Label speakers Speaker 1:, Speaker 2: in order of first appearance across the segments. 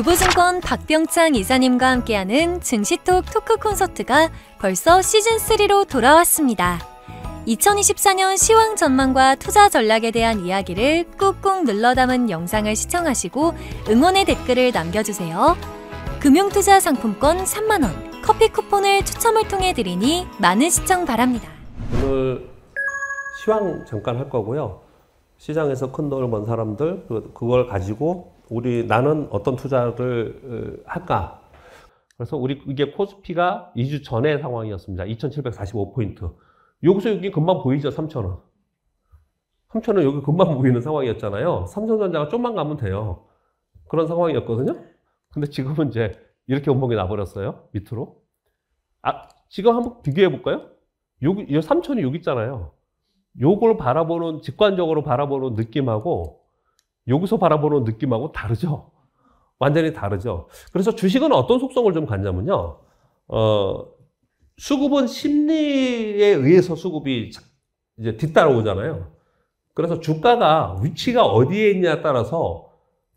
Speaker 1: 유보증권 박병창 이사님과 함께하는 증시톡 토크 콘서트가 벌써 시즌3로 돌아왔습니다. 2024년 시황 전망과 투자 전략에 대한 이야기를 꾹꾹 눌러 담은 영상을 시청하시고 응원의 댓글을 남겨주세요. 금융투자 상품권 3만원, 커피 쿠폰을 추첨을 통해 드리니 많은 시청 바랍니다. 오늘 시황 잠깐 할 거고요. 시장에서 큰 돈을 번 사람들, 그걸 가지고 우리 나는 어떤 투자를 어, 할까? 그래서 우리 이게 코스피가 2주 전의 상황이었습니다. 2,745포인트. 여기서 여기 금방 보이죠? 3,000원. 3,000원 여기 금방 보이는 상황이었잖아요. 삼성전자가 좀만 가면 돼요. 그런 상황이었거든요. 근데 지금은 이제 이렇게 온봉이 나버렸어요. 밑으로. 아, 지금 한번 비교해 볼까요? 여기, 3,000이 여기 있잖아요. 요걸 바라보는, 직관적으로 바라보는 느낌하고 여기서 바라보는 느낌하고 다르죠. 완전히 다르죠. 그래서 주식은 어떤 속성을 좀 갖냐면요. 어, 수급은 심리에 의해서 수급이 이제 뒤따라오잖아요. 그래서 주가가 위치가 어디에 있냐에 따라서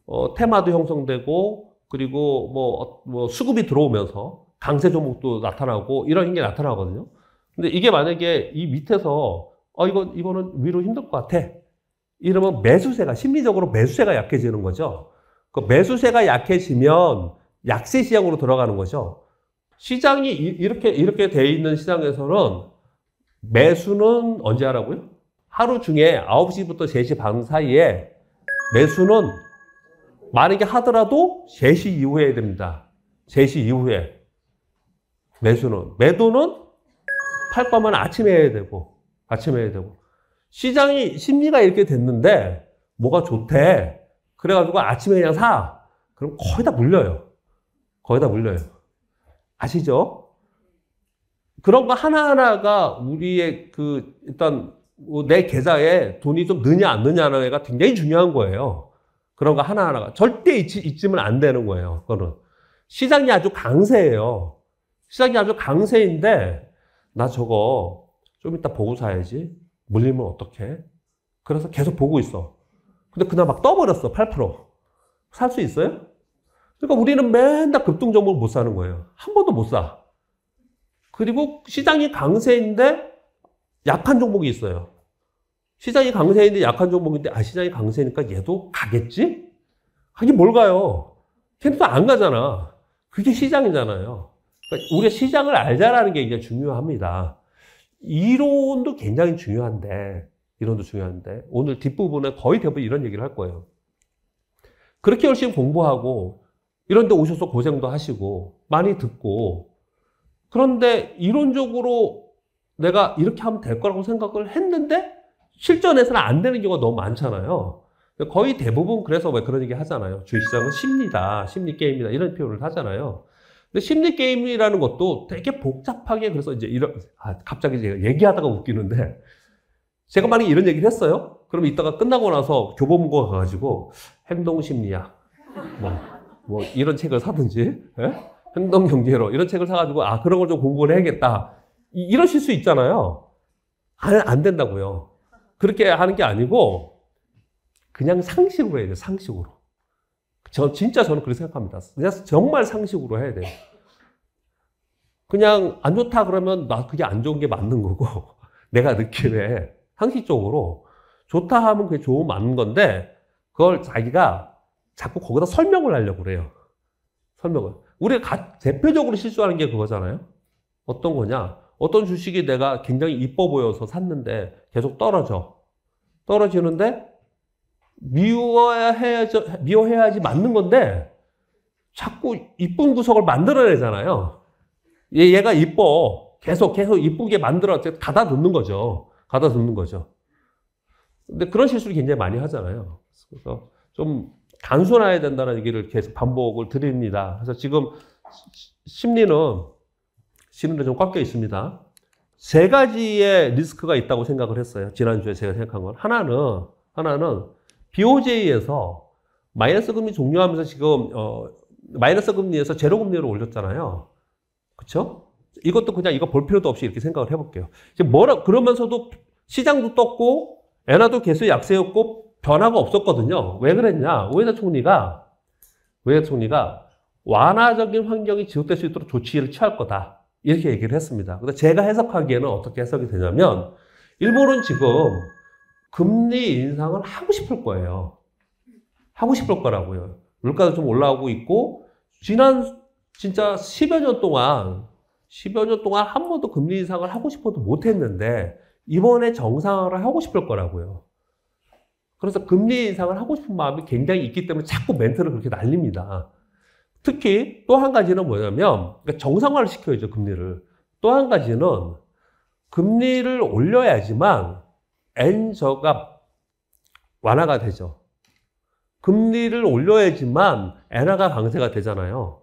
Speaker 1: 어, 테마도 형성되고 그리고 뭐, 어, 뭐 수급이 들어오면서 강세 종목도 나타나고 이런 게 나타나거든요. 근데 이게 만약에 이 밑에서 어 이건 이거는 위로 힘들 것 같아. 이러면 매수세가 심리적으로 매수세가 약해지는 거죠. 그 매수세가 약해지면 약세 시장으로 들어가는 거죠. 시장이 이렇게 이렇게 돼 있는 시장에서는 매수는 언제 하라고요? 하루 중에 9시부터 3시 반 사이에 매수는 만약에 하더라도 3시 이후에 해야 됩니다. 3시 이후에 매수는 매도는 팔 거면 아침에 해야 되고 아침에 해야 되고 시장이 심리가 이렇게 됐는데 뭐가 좋대. 그래가지고 아침에 그냥 사. 그럼 거의 다 물려요. 거의 다 물려요. 아시죠? 그런 거 하나하나가 우리의 그 일단 뭐 내 계좌에 돈이 좀 느냐 안 느냐가 굉장히 중요한 거예요. 그런 거 하나하나가 절대 잊지, 면안 되는 거예요. 그거는 시장이 아주 강세예요. 시장이 아주 강세인데 나 저거 좀 이따 보고 사야지. 물리면 어떡해? 그래서 계속 보고 있어. 근데 그날 막 떠버렸어, 8%. 살 수 있어요? 그러니까 우리는 맨날 급등종목을 못 사는 거예요. 한 번도 못 사. 그리고 시장이 강세인데 약한 종목이 있어요. 시장이 강세인데 약한 종목인데, 아, 시장이 강세니까 얘도 가겠지? 하긴 뭘 가요? 걔네도 안 가잖아. 그게 시장이잖아요. 그러니까 우리가 시장을 알자라는 게 굉장히 중요합니다. 이론도 굉장히 중요한데, 이론도 중요한데, 오늘 뒷부분에 거의 대부분 이런 얘기를 할 거예요. 그렇게 열심히 공부하고, 이런데 오셔서 고생도 하시고, 많이 듣고, 그런데 이론적으로 내가 이렇게 하면 될 거라고 생각을 했는데, 실전에서는 안 되는 경우가 너무 많잖아요. 거의 대부분 그래서 왜 그런 얘기 하잖아요. 주식시장은 심리다, 심리 게임이다 이런 표현을 하잖아요. 근데 심리 게임이라는 것도 되게 복잡하게 그래서 이제 이런 아, 갑자기 제가 얘기하다가 웃기는데 제가 만약에 이런 얘기를 했어요. 그럼 이따가 끝나고 나서 교보문고 가가지고 행동심리학 뭐, 뭐 이런 책을 사든지 예? 행동경제로 이런 책을 사가지고 아 그런 걸 좀 공부를 해야겠다 이, 이러실 수 있잖아요. 안, 안 된다고요. 그렇게 하는 게 아니고 그냥 상식으로 해야 돼 상식으로. 저 진짜 저는 그렇게 생각합니다. 그냥 정말 상식으로 해야 돼요. 그냥 안 좋다 그러면 나 그게 안 좋은 게 맞는 거고 내가 느끼에 상식적으로 좋다 하면 그게 좋은 맞는 건데 그걸 자기가 자꾸 거기다 설명을 하려고 그래요. 설명을. 우리가 대표적으로 실수하는 게 그거잖아요. 어떤 거냐? 어떤 주식이 내가 굉장히 이뻐 보여서 샀는데 계속 떨어져. 떨어지는데 미워해야지 미워해야지 맞는 건데, 자꾸 이쁜 구석을 만들어내잖아요. 얘, 얘가 이뻐. 계속, 계속 이쁘게 만들어, 가다듬는 거죠. 가다듬는 거죠. 근데 그런 실수를 굉장히 많이 하잖아요. 그래서 좀 단순화해야 된다는 얘기를 계속 반복을 드립니다. 그래서 지금 심리는, 심리는 좀 꺾여 있습니다. 세 가지의 리스크가 있다고 생각을 했어요. 지난주에 제가 생각한 건. 하나는, 하나는 BOJ에서 마이너스 금리 종료하면서 지금 어, 마이너스 금리에서 제로 금리로 올렸잖아요. 그렇죠? 이것도 그냥 이거 볼 필요도 없이 이렇게 생각을 해볼게요. 지금 뭐라 그러면서도 시장도 떴고 엔화도 계속 약세였고 변화가 없었거든요. 왜 그랬냐? 우에다 총리가 우에다 총리가 완화적인 환경이 지속될 수 있도록 조치를 취할 거다 이렇게 얘기를 했습니다. 근데 제가 해석하기에는 어떻게 해석이 되냐면 일본은 지금 금리 인상을 하고 싶을 거예요. 하고 싶을 거라고요. 물가도 좀 올라오고 있고, 지난 진짜 10여 년 동안, 10여 년 동안 한 번도 금리 인상을 하고 싶어도 못 했는데, 이번에 정상화를 하고 싶을 거라고요. 그래서 금리 인상을 하고 싶은 마음이 굉장히 있기 때문에 자꾸 멘트를 그렇게 날립니다. 특히 또 한 가지는 뭐냐면, 그러니까 정상화를 시켜야죠, 금리를. 또 한 가지는 금리를 올려야지만 엔저가 완화가 되죠. 금리를 올려야지만 엔화가 강세가 되잖아요.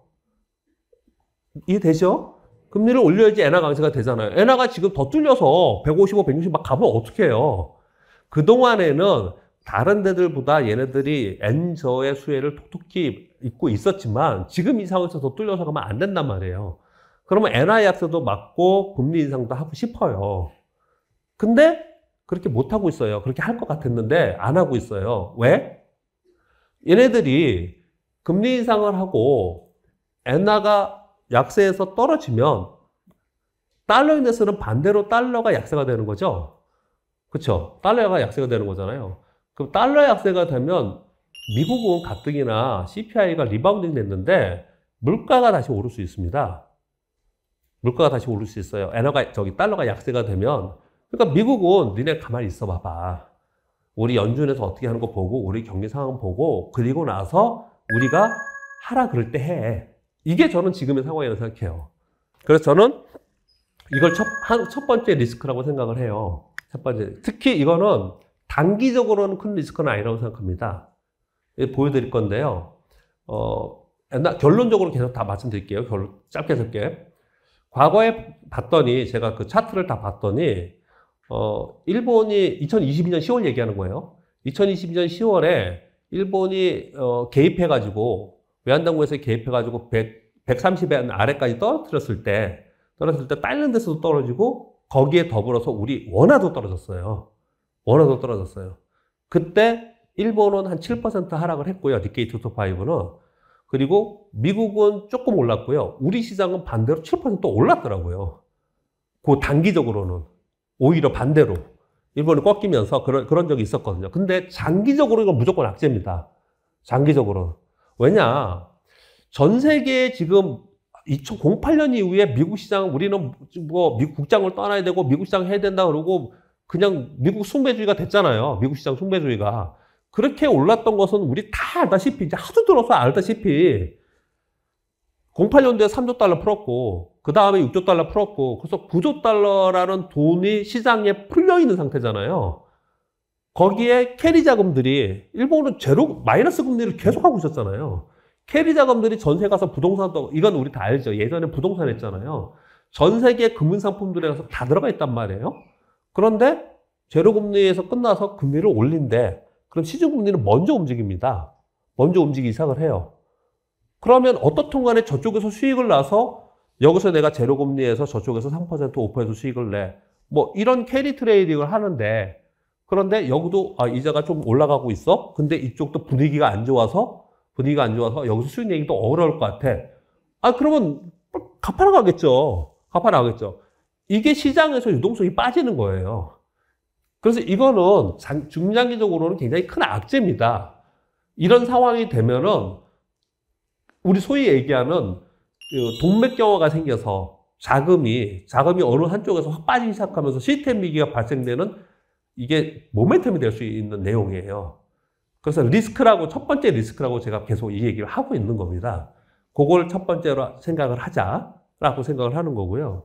Speaker 1: 이해되죠? 금리를 올려야지 엔화 강세가 되잖아요. 엔화가 지금 더 뚫려서 155, 160 막 가면 어떻게 해요? 그동안에는 다른 데들보다 얘네들이 엔저의 수혜를 톡톡히 입고 있었지만 지금 이 상황에서 더 뚫려서 가면 안 된단 말이에요. 그러면 엔화 약세도 맞고 금리 인상도 하고 싶어요. 근데 그렇게 못하고 있어요. 그렇게 할 것 같았는데 안 하고 있어요. 왜? 얘네들이 금리 인상을 하고 엔화가 약세에서 떨어지면 달러 인덱서는 반대로 달러가 약세가 되는 거죠. 그렇죠? 달러가 약세가 되는 거잖아요. 그럼 달러 약세가 되면 미국은 가뜩이나 CPI가 리바운딩 됐는데 물가가 다시 오를 수 있습니다. 물가가 다시 오를 수 있어요. 엔화가 저기 달러가 약세가 되면 그러니까 미국은 니네 가만히 있어 봐봐. 우리 연준에서 어떻게 하는 거 보고 우리 경제 상황 보고 그리고 나서 우리가 하라 그럴 때 해. 이게 저는 지금의 상황이라고 생각해요. 그래서 저는 이걸 첫, 한, 첫 번째 리스크라고 생각을 해요. 첫 번째. 특히 이거는 단기적으로는 큰 리스크는 아니라고 생각합니다. 보여드릴 건데요. 어, 결론적으로 계속 다 말씀드릴게요. 결론, 짧게 짧게. 과거에 봤더니, 제가 그 차트를 다 봤더니, 어, 일본이 2022년 10월 얘기하는 거예요. 2022년 10월에 일본이 어, 개입해가지고 외환당국에서 개입해가지고 100, 130엔 아래까지 떨어뜨렸을 때 떨어졌을 때 다른 데서도 떨어지고 거기에 더불어서 우리 원화도 떨어졌어요. 원화도 떨어졌어요. 그때 일본은 한 7% 하락을 했고요. 니케이 투토파이브는 그리고 미국은 조금 올랐고요. 우리 시장은 반대로 7% 올랐더라고요. 그 단기적으로는 오히려 반대로 일본이 꺾이면서 그런, 그런 적이 있었거든요. 근데 장기적으로 이건 무조건 악재입니다. 장기적으로. 왜냐. 전세계 지금 2008년 이후에 미국 시장 우리는 뭐 미국 국장을 떠나야 되고 미국 시장 해야 된다 그러고 그냥 미국 숭배주의가 됐잖아요. 미국 시장 숭배주의가. 그렇게 올랐던 것은 우리 다 알다시피 이제 하도 들어서 알다시피 08년도에 3조 달러 풀었고 그 다음에 6조 달러 풀었고, 그래서 9조 달러라는 돈이 시장에 풀려 있는 상태잖아요. 거기에 캐리 자금들이 일본은 제로 마이너스 금리를 계속하고 있었잖아요. 캐리 자금들이 전세 가서 부동산도 이건 우리 다 알죠. 예전에 부동산 했잖아요. 전 세계 금융 상품들에 가서 다 들어가 있단 말이에요. 그런데 제로 금리에서 끝나서 금리를 올린데 그럼 시중 금리는 먼저 움직입니다. 먼저 움직이기 시작을 해요. 그러면 어떻든 간에 저쪽에서 수익을 나서 여기서 내가 제로 금리에서 저쪽에서 3% 오퍼에서 수익을 내. 뭐 이런 캐리 트레이딩을 하는데 그런데 여기도 아, 이자가 좀 올라가고 있어. 근데 이쪽도 분위기가 안 좋아서 분위기가 안 좋아서 여기서 수익 내기 또 어려울 것 같아. 아 그러면 갚아나 가겠죠. 갚아나 가겠죠. 이게 시장에서 유동성이 빠지는 거예요. 그래서 이거는 장, 중장기적으로는 굉장히 큰 악재입니다. 이런 상황이 되면은 우리 소위 얘기하는 그 돈맥경화가 생겨서 자금이 자금이 어느 한쪽에서 확 빠지기 시작하면서 시스템 위기가 발생되는 이게 모멘텀이 될 수 있는 내용이에요. 그래서 리스크라고 첫 번째 리스크라고 제가 계속 이 얘기를 하고 있는 겁니다. 그걸 첫 번째로 생각을 하자라고 생각을 하는 거고요.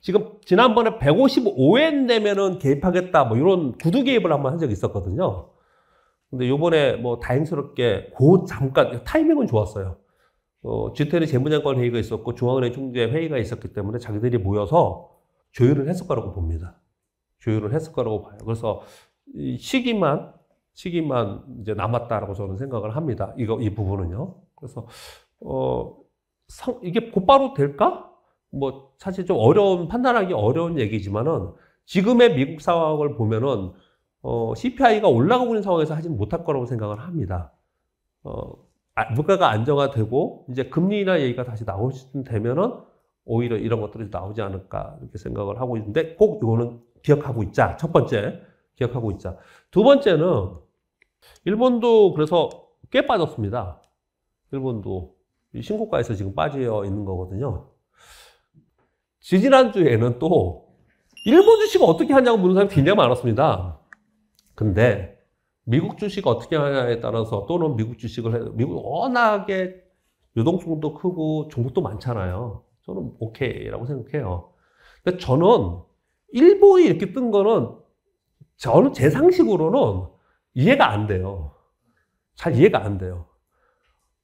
Speaker 1: 지금 지난번에 155엔 되면은 개입하겠다 뭐 이런 구두 개입을 한번 한 적이 있었거든요. 근데 요번에 뭐 다행스럽게 곧 잠깐 타이밍은 좋았어요. 어, 지태는 재무장관 회의가 있었고 중앙은행 총재 회의가 있었기 때문에 자기들이 모여서 조율을 했을 거라고 봅니다. 조율을 했을 거라고 봐요. 그래서 시기만 시기만 이제 남았다라고 저는 생각을 합니다. 이거 이 부분은요. 그래서 어 상, 이게 곧바로 될까? 뭐 사실 좀 어려운 판단하기 어려운 얘기지만은 지금의 미국 상황을 보면은 어, CPI가 올라가고 있는 상황에서 하진 못할 거라고 생각을 합니다. 어, 아, 물가가 안정화되고 이제 금리 인하 얘기가 다시 나올 시 되면은 오히려 이런 것들이 나오지 않을까 이렇게 생각을 하고 있는데 꼭 이거는 기억하고 있자. 첫 번째 기억하고 있자. 두 번째는 일본도 그래서 꽤 빠졌습니다. 일본도 신고가에서 지금 빠져 있는 거거든요. 지지난주에는 또 일본 주식을 어떻게 하냐고 묻는 사람이 굉장히 많았습니다. 근데 미국 주식 어떻게 하냐에 따라서 또는 미국 주식을 해도 미국 워낙에 유동성도 크고 종목도 많잖아요. 저는 오케이라고 생각해요. 근데 저는 일본이 이렇게 뜬 거는 저는 제 상식으로는 이해가 안 돼요. 잘 이해가 안 돼요.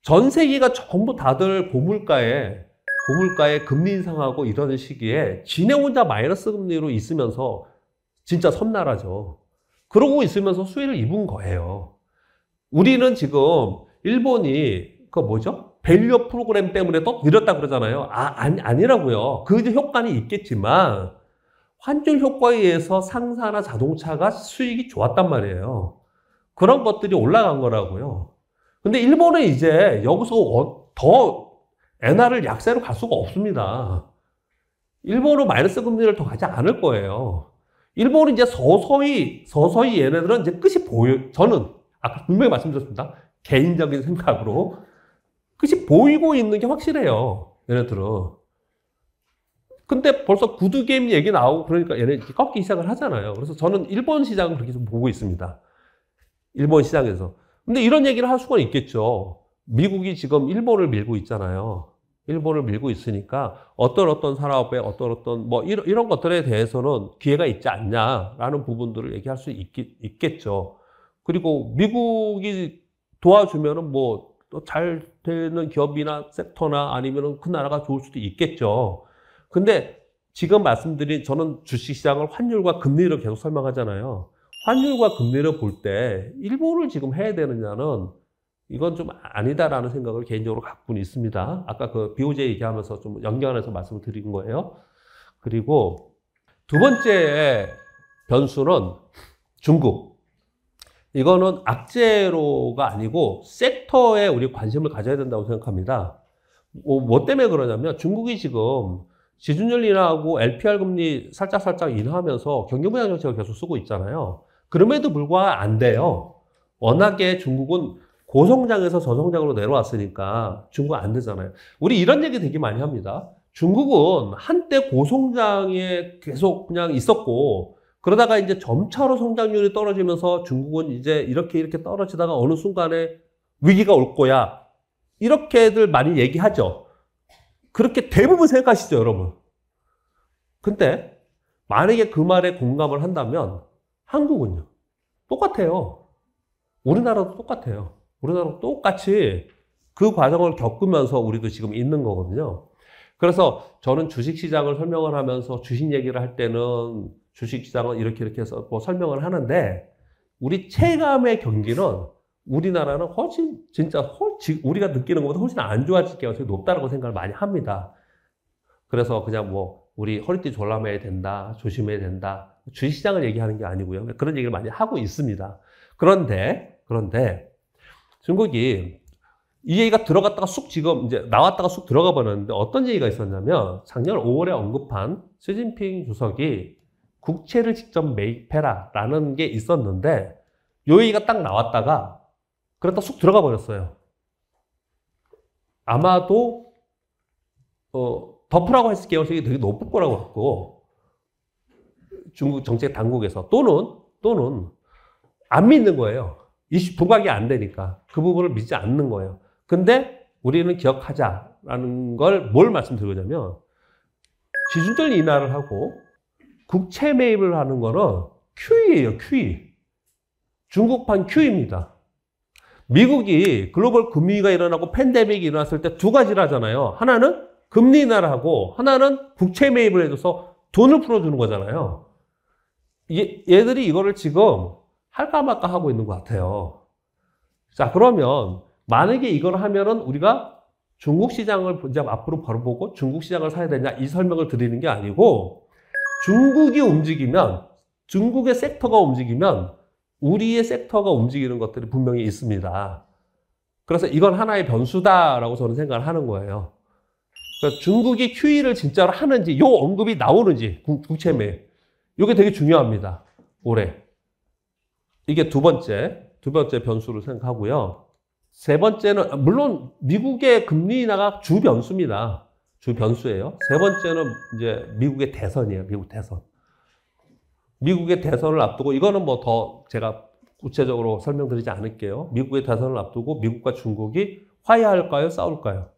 Speaker 1: 전 세계가 전부 다들 고물가에 고물가에 금리 인상하고 이런 시기에 지네 혼자 마이너스 금리로 있으면서 진짜 섬나라죠. 그러고 있으면서 수혜를 입은 거예요. 우리는 지금 일본이 그 뭐죠? 밸류 프로그램 때문에 또 늘었다 그러잖아요. 아, 아니, 아니라고요. 그 효과는 있겠지만 환율 효과에 의해서 상사나 자동차가 수익이 좋았단 말이에요. 그런 것들이 올라간 거라고요. 근데 일본은 이제 여기서 어, 더 엔화를 약세로 갈 수가 없습니다. 일본은 마이너스 금리를 더 가지 않을 거예요. 일본은 이제 서서히, 서서히 얘네들은 이제 끝이 보여, 저는 아까 분명히 말씀드렸습니다. 개인적인 생각으로 끝이 보이고 있는 게 확실해요. 얘네들은. 근데 벌써 구두게임 얘기 나오고 그러니까 얘네 이렇게 꺾기 시작을 하잖아요. 그래서 저는 일본 시장을 그렇게 좀 보고 있습니다. 일본 시장에서. 근데 이런 얘기를 할 수가 있겠죠. 미국이 지금 일본을 밀고 있잖아요. 일본을 밀고 있으니까 어떤 어떤 산업에 어떤 어떤 뭐 이런, 이런 것들에 대해서는 기회가 있지 않냐라는 부분들을 얘기할 수 있기, 있겠죠. 그리고 미국이 도와주면은 뭐 또 잘 되는 기업이나 섹터나 아니면은 큰 나라가 좋을 수도 있겠죠. 근데 지금 말씀드린 저는 주식시장을 환율과 금리를 계속 설명하잖아요. 환율과 금리를 볼 때 일본을 지금 해야 되느냐는 이건 좀 아니다라는 생각을 개인적으로 갖고는 있습니다. 아까 그 BOJ 얘기하면서 좀 연결해서 말씀을 드린 거예요. 그리고 두 번째 변수는 중국. 이거는 악재로가 아니고 섹터에 우리 관심을 가져야 된다고 생각합니다. 뭐, 뭐 때문에 그러냐면 중국이 지금 지준율 인하하고 LPR 금리 살짝살짝 인하하면서 경기부양 정책을 계속 쓰고 있잖아요. 그럼에도 불구하고 안 돼요. 워낙에 중국은 고성장에서 저성장으로 내려왔으니까 중국 안 되잖아요. 우리 이런 얘기 되게 많이 합니다. 중국은 한때 고성장에 계속 그냥 있었고 그러다가 이제 점차로 성장률이 떨어지면서 중국은 이제 이렇게 이렇게 떨어지다가 어느 순간에 위기가 올 거야. 이렇게들 많이 얘기하죠. 그렇게 대부분 생각하시죠, 여러분. 근데 만약에 그 말에 공감을 한다면 한국은요. 똑같아요. 우리나라도 똑같아요. 우리나라랑 똑같이 그 과정을 겪으면서 우리도 지금 있는 거거든요. 그래서 저는 주식시장을 설명을 하면서 주식 얘기를 할 때는 주식시장은 이렇게 이렇게 해서 뭐 설명을 하는데 우리 체감의 경기는 우리나라는 훨씬 진짜 훨씬 우리가 느끼는 것보다 훨씬 안 좋아질 가능성 높다라고 생각을 많이 합니다. 그래서 그냥 뭐 우리 허리띠 졸라매야 된다, 조심해야 된다. 주식시장을 얘기하는 게 아니고요. 그런 얘기를 많이 하고 있습니다. 그런데 그런데 중국이 이 얘기가 들어갔다가 쑥 지금 이제 나왔다가 쑥 들어가 버렸는데 어떤 얘기가 있었냐면 작년 5월에 언급한 시진핑 주석이 국채를 직접 매입해라 라는 게 있었는데 요 얘기가 딱 나왔다가 그렇다쑥 들어가 버렸어요. 아마도 어, 덮으라고 했을 가능성이 되게 높을 거라고 봤고 중국 정책 당국에서 또는 또는 안 믿는 거예요. 이슈 부각이 안 되니까 그 부분을 믿지 않는 거예요. 근데 우리는 기억하자라는 걸 뭘 말씀드리자면 기준율 인하를 하고 국채 매입을 하는 거는 QE예요, QE. 중국판 QE입니다. 미국이 글로벌 금융위가 일어나고 팬데믹이 일어났을 때 두 가지를 하잖아요. 하나는 금리 인하를 하고 하나는 국채 매입을 해줘서 돈을 풀어주는 거잖아요. 얘, 예, 얘들이 이거를 지금 할까 말까 하고 있는 것 같아요. 자, 그러면 만약에 이걸 하면은 우리가 중국 시장을 이제 앞으로 바로 보고 중국 시장을 사야 되냐 이 설명을 드리는 게 아니고 중국이 움직이면 중국의 섹터가 움직이면 우리의 섹터가 움직이는 것들이 분명히 있습니다. 그래서 이건 하나의 변수다라고 저는 생각을 하는 거예요. 그러니까 중국이 QE를 진짜로 하는지, 요 언급이 나오는지, 국채매. 이게 되게 중요합니다. 올해. 이게 두 번째, 두 번째 변수로 생각하고요. 세 번째는, 물론 미국의 금리 인하가 주 변수입니다. 주 변수예요. 세 번째는 이제 미국의 대선이에요. 미국 대선. 미국의 대선을 앞두고, 이거는 뭐 더 제가 구체적으로 설명드리지 않을게요. 미국의 대선을 앞두고 미국과 중국이 화해할까요? 싸울까요?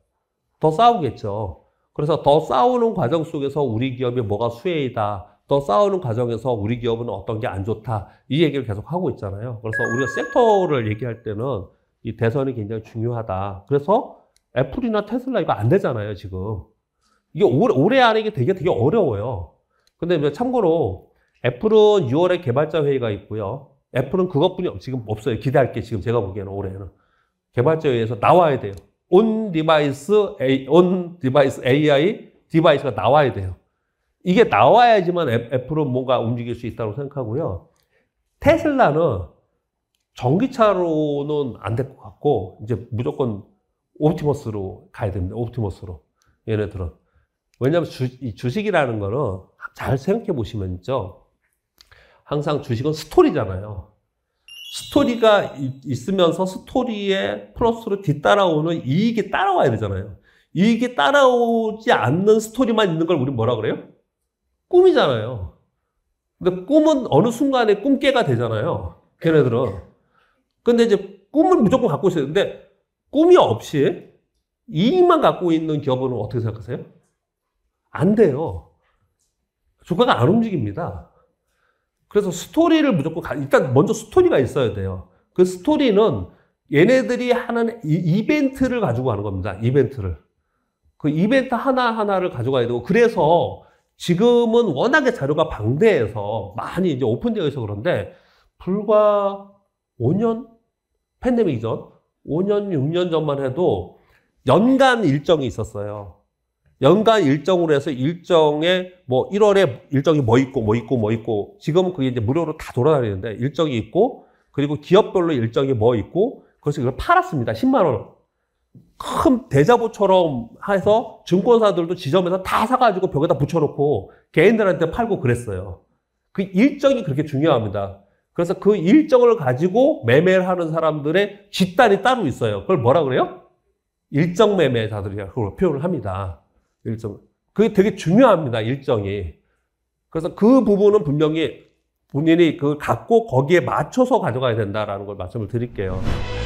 Speaker 1: 더 싸우겠죠. 그래서 더 싸우는 과정 속에서 우리 기업이 뭐가 수혜이다, 또 싸우는 과정에서 우리 기업은 어떤 게 안 좋다 이 얘기를 계속 하고 있잖아요. 그래서 우리가 섹터를 얘기할 때는 이 대선이 굉장히 중요하다. 그래서 애플이나 테슬라 이거 안 되잖아요 지금. 이게 올해, 올해 안에 이게 되게 되게 어려워요. 근데 참고로 애플은 6월에 개발자 회의가 있고요. 애플은 그것뿐이 지금 없어요. 기대할 게 지금 제가 보기에는 올해는 개발자 회의에서 나와야 돼요. 온 디바이스 온 디바이스 AI 디바이스가 나와야 돼요. 이게 나와야지만 애플은 뭔가 움직일 수 있다고 생각하고요. 테슬라는 전기차로는 안 될 것 같고 이제 무조건 옵티머스로 가야 됩니다. 옵티머스로 얘네들은 왜냐하면 주, 이 주식이라는 거는 잘 생각해 보시면 있죠. 항상 주식은 스토리잖아요. 스토리가 있으면서 스토리에 플러스로 뒤따라오는 이익이 따라와야 되잖아요. 이익이 따라오지 않는 스토리만 있는 걸 우리 뭐라 그래요? 꿈이잖아요. 근데 꿈은 어느 순간에 꿈깨가 되잖아요. 걔네들은. 근데 이제 꿈을 무조건 갖고 있어야 되는데 꿈이 없이 이익만 갖고 있는 기업은 어떻게 생각하세요? 안 돼요. 주가가 안 움직입니다. 그래서 스토리를 무조건 가, 일단 먼저 스토리가 있어야 돼요. 그 스토리는 얘네들이 하는 이, 벤트를 가지고 가는 겁니다. 이벤트를. 그 이벤트 하나하나를 가져가야 되고 그래서 지금은 워낙에 자료가 방대해서 많이 이제 오픈되어 있어 그런데 불과 5년 팬데믹 이전 5년 6년 전만 해도 연간 일정이 있었어요. 연간 일정으로 해서 일정에 뭐 1월에 일정이 뭐 있고 뭐 있고 뭐 있고 지금은 그게 이제 무료로 다 돌아다니는데 일정이 있고 그리고 기업별로 일정이 뭐 있고 그래서 이걸 팔았습니다. 10만 원. 큰 대자보처럼 해서 증권사들도 지점에서 다 사가지고 벽에다 붙여놓고 개인들한테 팔고 그랬어요. 그 일정이 그렇게 중요합니다. 그래서 그 일정을 가지고 매매를 하는 사람들의 집단이 따로 있어요. 그걸 뭐라 그래요? 일정 매매자들이야 그걸 표현을 합니다. 일정. 그게 되게 중요합니다. 일정이. 그래서 그 부분은 분명히 본인이 그걸 갖고 거기에 맞춰서 가져가야 된다라는 걸 말씀을 드릴게요.